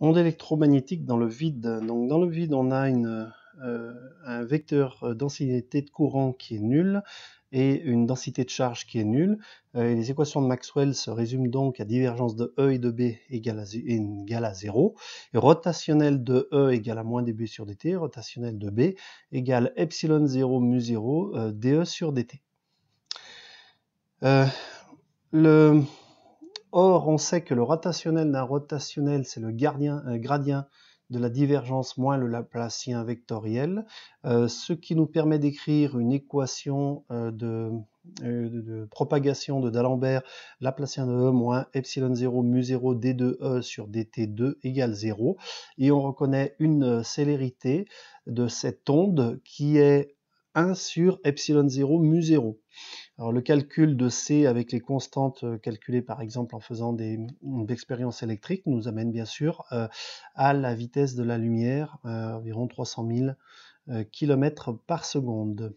onde électromagnétique dans le vide. Donc dans le vide, on a euh, un vecteur euh, densité de courant qui est nul et une densité de charge qui est nulle. Euh, les équations de Maxwell se résument donc à divergence de E et de B égale à, 0, et rotationnel de E égale à moins dB sur dt, rotationnel de B égale epsilon 0 mu 0 dE sur dt. le, Or, on sait que le rotationnel d'un rotationnel, c'est le euh, gradient de la divergence moins le Laplacien vectoriel, euh, ce qui nous permet d'écrire une équation euh, de, de, propagation de D'Alembert, Laplacien de E moins epsilon 0 mu 0 D2E sur DT2 égale 0. Et on reconnaît une célérité de cette onde qui est 1 sur epsilon 0 mu 0. Alors, le calcul de C avec les constantes euh, calculées par exemple en faisant des, expériences électriques nous amène bien sûr euh, à la vitesse de la lumière, euh, environ 300 000 km par seconde.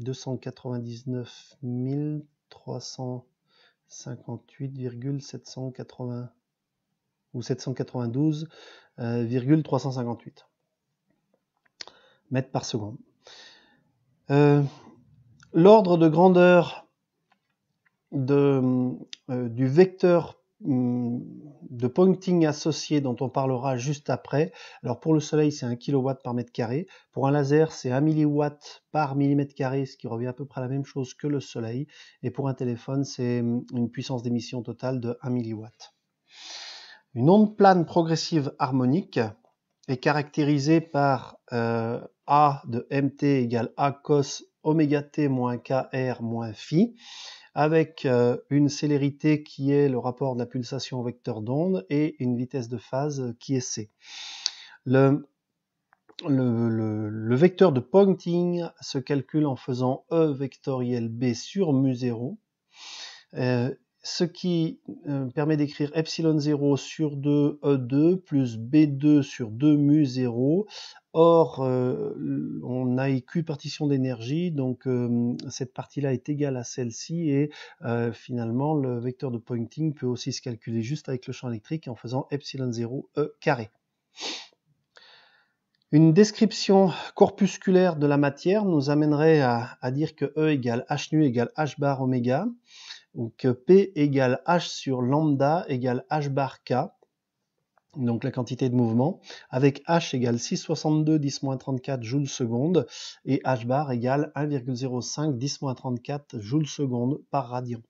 299 358,780 ou 792,358 mètres par seconde. L'ordre de grandeur euh, du vecteur hum, de pointing associé dont on parlera juste après. Alors pour le soleil, c'est 1 kW par mètre carré. Pour un laser, c'est 1 mW par millimètre carré, ce qui revient à peu près à la même chose que le soleil. Et pour un téléphone, c'est hum, une puissance d'émission totale de 1 mW. Une onde plane progressive harmonique est caractérisée par euh, A de mt égale A cos oméga t moins kr moins phi, avec euh, une célérité qui est le rapport de la pulsation au vecteur d'onde et une vitesse de phase qui est c. Le, le, vecteur de pointing se calcule en faisant E vectoriel B sur mu0, euh, ce qui euh, permet d'écrire epsilon 0 sur 2 E2 plus B2 sur 2 mu 0 Or, euh, on a écu partition d'énergie, donc euh, cette partie-là est égale à celle-ci et euh, finalement le vecteur de pointing peut aussi se calculer juste avec le champ électrique en faisant epsilon 0 E carré. Une description corpusculaire de la matière nous amènerait à, à dire que E égale H nu égale H bar oméga, donc P égale H sur lambda égale H bar K donc la quantité de mouvement, avec H égale 6,62 10-34 joules seconde et H bar égale 1,05 10-34 joules seconde par radian.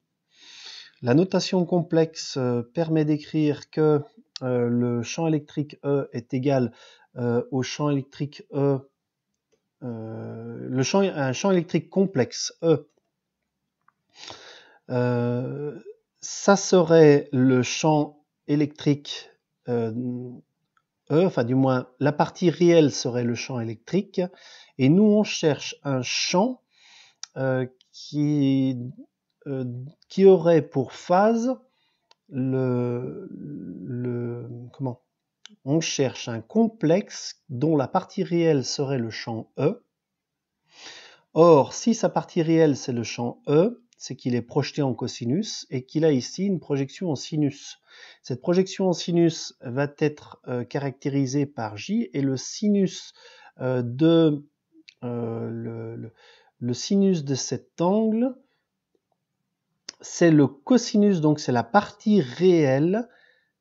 La notation complexe euh, permet d'écrire que euh, le champ électrique E est égal euh, au champ électrique E, le champ, un champ électrique complexe E. ça serait le champ électrique E, enfin du moins la partie réelle serait le champ électrique, et nous on cherche un champ euh, qui, qui aurait pour phase le, le comment on cherche un complexe dont la partie réelle serait le champ E. Or, si sa partie réelle c'est le champ E, c'est qu'il est projeté en cosinus et qu'il a ici une projection en sinus. Cette projection en sinus va être euh, caractérisée par J et le sinus euh, de euh, le, le, sinus de cet angle, c'est le cosinus, donc c'est la partie réelle,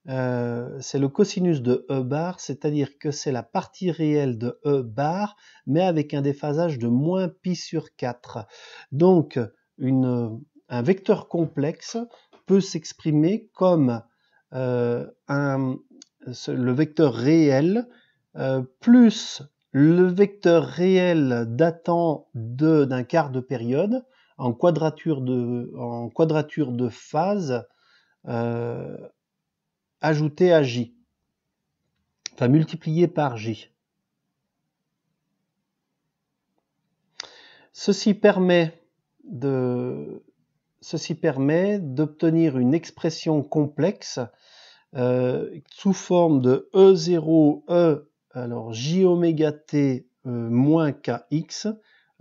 c'est le cosinus de E bar, c'est-à-dire que c'est la partie réelle de E bar, mais avec un déphasage de moins pi sur 4. Donc, euh, un vecteur complexe peut s'exprimer comme euh, le vecteur réel euh, plus le vecteur réel datant d'un quart de période en quadrature de, en quadrature de phase ajouté à j, enfin multiplié par j. Ceci permet de... ceci permet d'obtenir une expression complexe euh, sous forme de E0, E, alors J oméga T euh, moins KX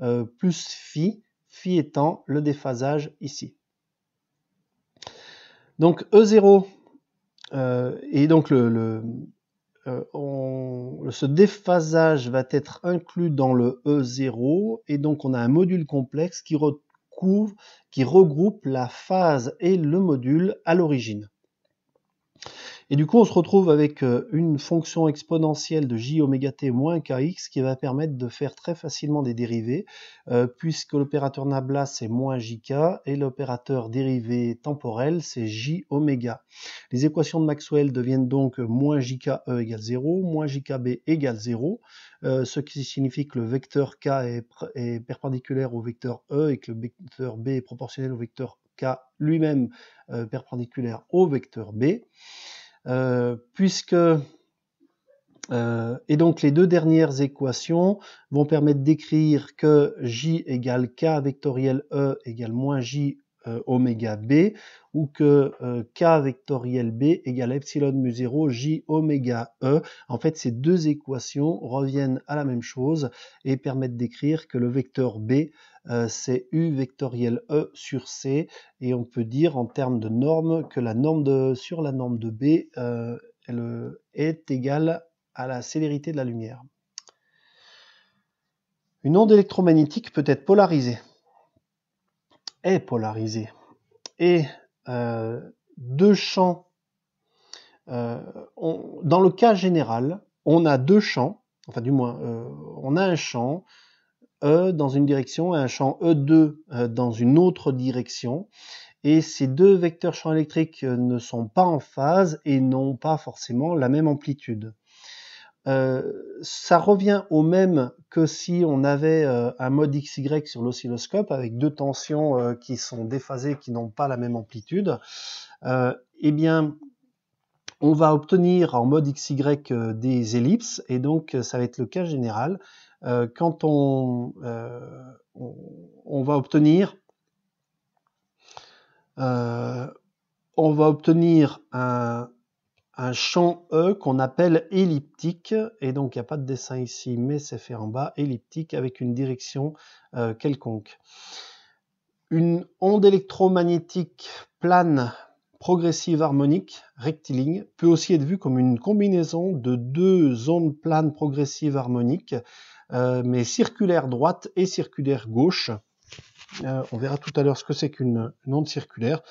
euh, plus phi, phi étant le déphasage ici. Donc E0, et donc le, ce déphasage va être inclus dans le E0 et donc on a un module complexe qui, retourne qui regroupe la phase et le module à l'origine. Et du coup, on se retrouve avec euh, une fonction exponentielle de j oméga t moins kx qui va permettre de faire très facilement des dérivés, euh, puisque l'opérateur Nabla c'est moins jk et l'opérateur dérivé temporel c'est j oméga. Les équations de Maxwell deviennent donc moins jk e égale 0, moins jkb égale 0, euh, ce qui signifie que le vecteur k est, perpendiculaire au vecteur e et que le vecteur b est proportionnel au vecteur k lui-même perpendiculaire au vecteur b. Euh, puisque euh, et donc les deux dernières équations vont permettre d'écrire que J égale K vectoriel E égale moins J euh, oméga B, ou que euh, K vectoriel B égale epsilon mu 0 J oméga E. En fait, ces deux équations reviennent à la même chose et permettent d'écrire que le vecteur B, euh, c'est U vectoriel E sur C, et on peut dire en termes de normes que la norme de, sur la norme de B elle est égale à la célérité de la lumière. Une onde électromagnétique peut être polarisée est polarisé. Et euh, deux champs, euh, dans le cas général, on a deux champs, enfin du moins, euh, on a un champ E dans une direction et un champ E2 dans une autre direction. Et ces deux vecteurs champs électriques ne sont pas en phase et n'ont pas forcément la même amplitude. Euh, ça revient au même que si on avait euh, un mode XY sur l'oscilloscope avec deux tensions euh, qui sont déphasées, qui n'ont pas la même amplitude. eh bien, on va obtenir en mode XY des ellipses, et donc ça va être le cas général. quand on, on, va obtenir on va obtenir un, un champ E qu'on appelle elliptique, et donc il n'y a pas de dessin ici, mais c'est fait en bas, elliptique avec une direction euh, quelconque. Une onde électromagnétique plane progressive harmonique rectiligne peut aussi être vue comme une combinaison de deux ondes planes progressives harmoniques, euh, mais circulaire droite et circulaire gauche. Euh, on verra tout à l'heure ce que c'est qu'une onde circulaire.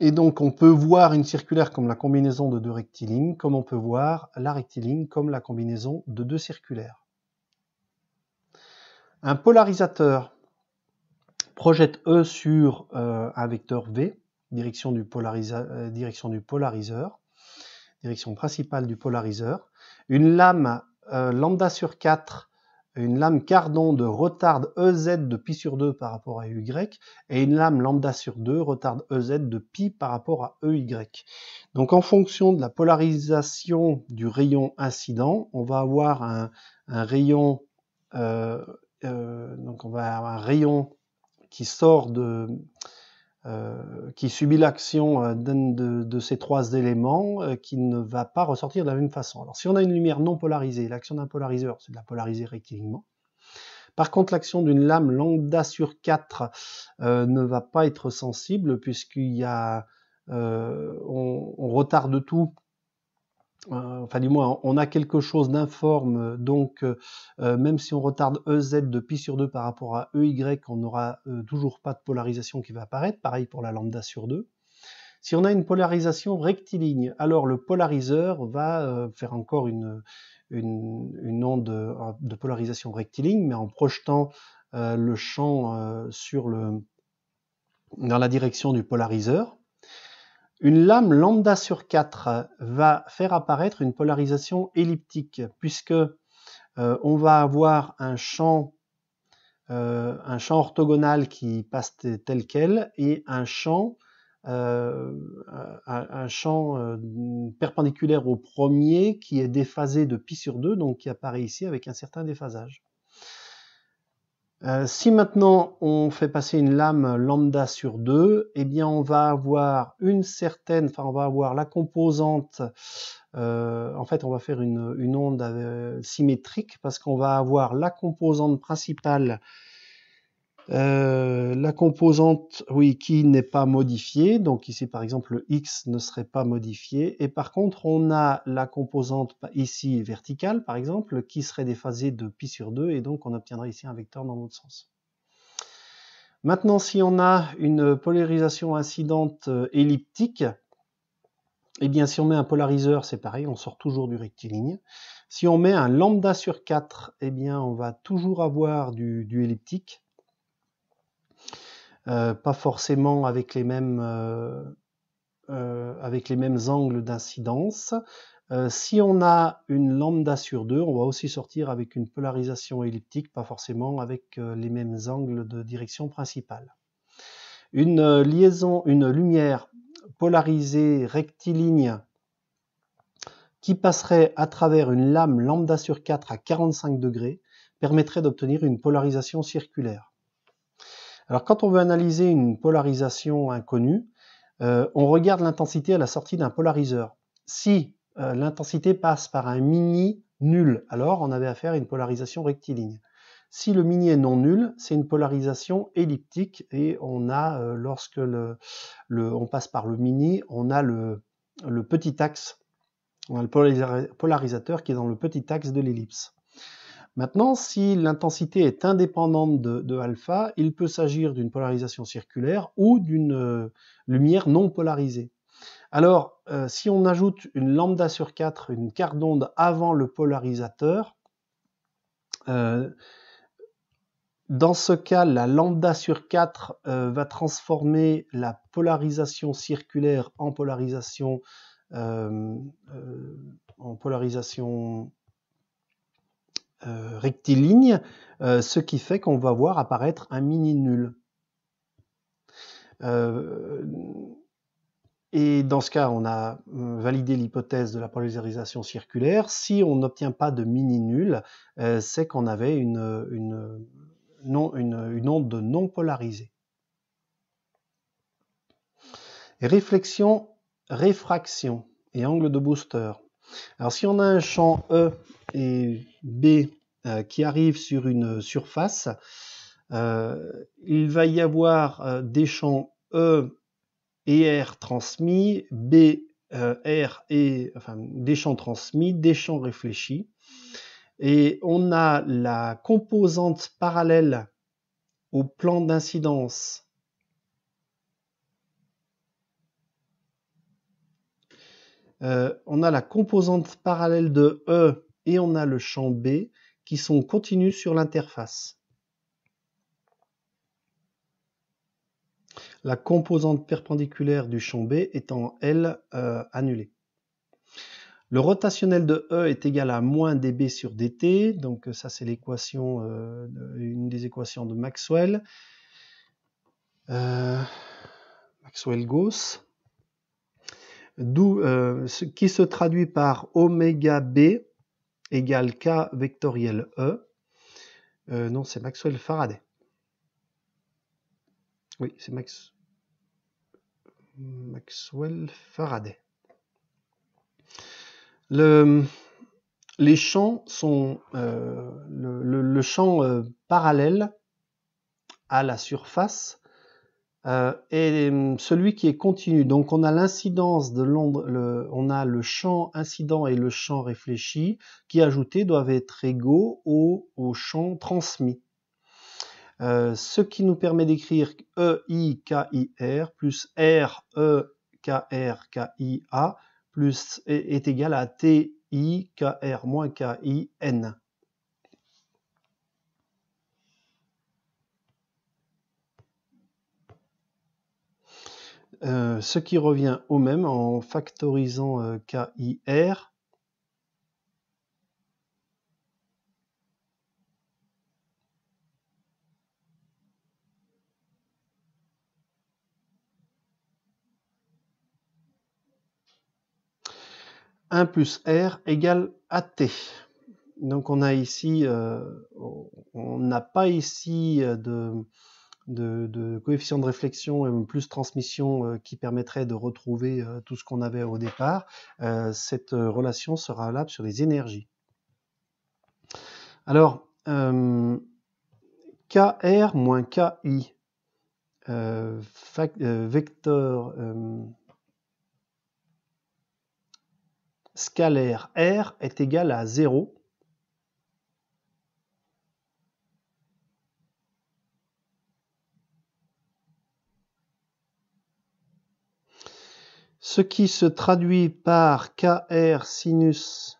Et donc, on peut voir une circulaire comme la combinaison de deux rectilignes, comme on peut voir la rectiligne comme la combinaison de deux circulaires. Un polarisateur projette E sur euh, un vecteur V, direction du, polarisateur, direction du, polariseur, direction principale du polariseur. Une lame euh, lambda sur 4 une lame cardon de retarde EZ de pi sur 2 par rapport à UY et une lame lambda sur 2 retarde EZ de pi par rapport à EY. Donc en fonction de la polarisation du rayon incident, on va avoir un, rayon euh, euh, donc on va avoir un rayon qui sort de euh, qui subit l'action euh, d'un de, ces trois éléments euh, qui ne va pas ressortir de la même façon. Alors si on a une lumière non polarisée, l'action d'un polariseur, c'est de la polariser rectilignement. Par contre, l'action d'une lame lambda sur 4 ne va pas être sensible puisqu'il y a, on, retarde tout euh, enfin du moins on a quelque chose d'informe, donc euh, euh, même si on retarde EZ de pi sur 2 par rapport à EY, on n'aura toujours pas de polarisation qui va apparaître, pareil pour la lambda sur 2. Si on a une polarisation rectiligne, alors le polariseur va faire encore une, une, onde de polarisation rectiligne, mais en projetant le champ sur le, dans la direction du polariseur. Une lame lambda sur 4 va faire apparaître une polarisation elliptique, puisque euh, on va avoir un champ, euh, un champ orthogonal qui passe tel quel et un champ, euh, un champ perpendiculaire au premier qui est déphasé de pi sur 2, donc qui apparaît ici avec un certain déphasage. Euh, si maintenant on fait passer une lame lambda sur 2, eh bien on va avoir une certaine, enfin on va avoir la composante, euh, en fait on va faire une, une onde euh, symétrique parce qu'on va avoir la composante principale euh, la composante, oui, qui n'est pas modifiée, donc ici par exemple le x ne serait pas modifié, et par contre on a la composante bah, ici verticale par exemple, qui serait déphasée de pi sur 2, et donc on obtiendrait ici un vecteur dans l'autre sens. Maintenant si on a une polarisation incidente euh, elliptique, et eh bien si on met un polariseur c'est pareil, on sort toujours du rectiligne. Si on met un lambda sur 4, eh bien on va toujours avoir du elliptique, euh, pas forcément avec les mêmes, euh, euh, avec les mêmes angles d'incidence. si on a une lambda sur 2, on va aussi sortir avec une polarisation elliptique, pas forcément avec les mêmes angles de direction principale. Une liaison, une lumière polarisée rectiligne qui passerait à travers une lame lambda sur 4 à 45 degrés permettrait d'obtenir une polarisation circulaire. Alors quand on veut analyser une polarisation inconnue, euh, on regarde l'intensité à la sortie d'un polariseur. Si euh, l'intensité passe par un mini nul, alors on avait affaire à une polarisation rectiligne. Si le mini est non nul, c'est une polarisation elliptique et on a, euh, lorsque le, on passe par le mini, on a le, le petit axe, on a le polarisateur qui est dans le petit axe de l'ellipse. Maintenant, si l'intensité est indépendante de, alpha, il peut s'agir d'une polarisation circulaire ou d'une euh, lumière non polarisée. Alors, euh, si on ajoute une lambda sur 4, une carte d'onde avant le polarisateur, euh, dans ce cas, la lambda sur 4 va transformer la polarisation circulaire en polarisation, en polarisation euh, rectiligne, euh, ce qui fait qu'on va voir apparaître un mini nul. Euh, et dans ce cas, on a validé l'hypothèse de la polarisation circulaire. Si on n'obtient pas de mini nul, c'est qu'on avait une, non, une, une, onde non polarisée. Réflexion, réfraction et angle de booster. Alors si on a un champ E et B euh, qui arrive sur une surface, euh, il va y avoir euh, des champs E et R transmis, B, R et enfin, des champs transmis, des champs réfléchis. Et on a la composante parallèle au plan d'incidence on a la composante parallèle de E et on a le champ B qui sont continus sur l'interface. La composante perpendiculaire du champ B étant, elle, euh, annulée. Le rotationnel de E est égal à moins dB sur dt, donc ça c'est l'équation, euh, une des équations de Maxwell. Euh, Maxwell-Gauss, d'où ce qui se traduit par oméga b égale K vectoriel E. Euh, non, c'est Maxwell Faraday. Oui, c'est Max... Maxwell Faraday. Le, les champs sont euh, le, le, champ euh, parallèle à la surface euh, et hum, celui qui est continu. Donc on a l'incidence de l'onde, on a le champ incident et le champ réfléchi qui ajoutés doivent être égaux au, champ transmis. Euh, ce qui nous permet d'écrire E, I, K, I, R plus R, E, K, R, K, I, A plus est, égal à T, I, K, R, moins K, I, N. Euh, ce qui revient au même en factorisant euh, KIR. Un plus R égale AT. Donc on a ici, euh, on n'a pas ici euh, de de, coefficient de réflexion et plus transmission euh, qui permettrait de retrouver euh, tout ce qu'on avait au départ, euh, cette relation sera valable sur les énergies. Alors, KR moins KI, vecteur scalaire R est égal à 0 ce qui se traduit par kr sinus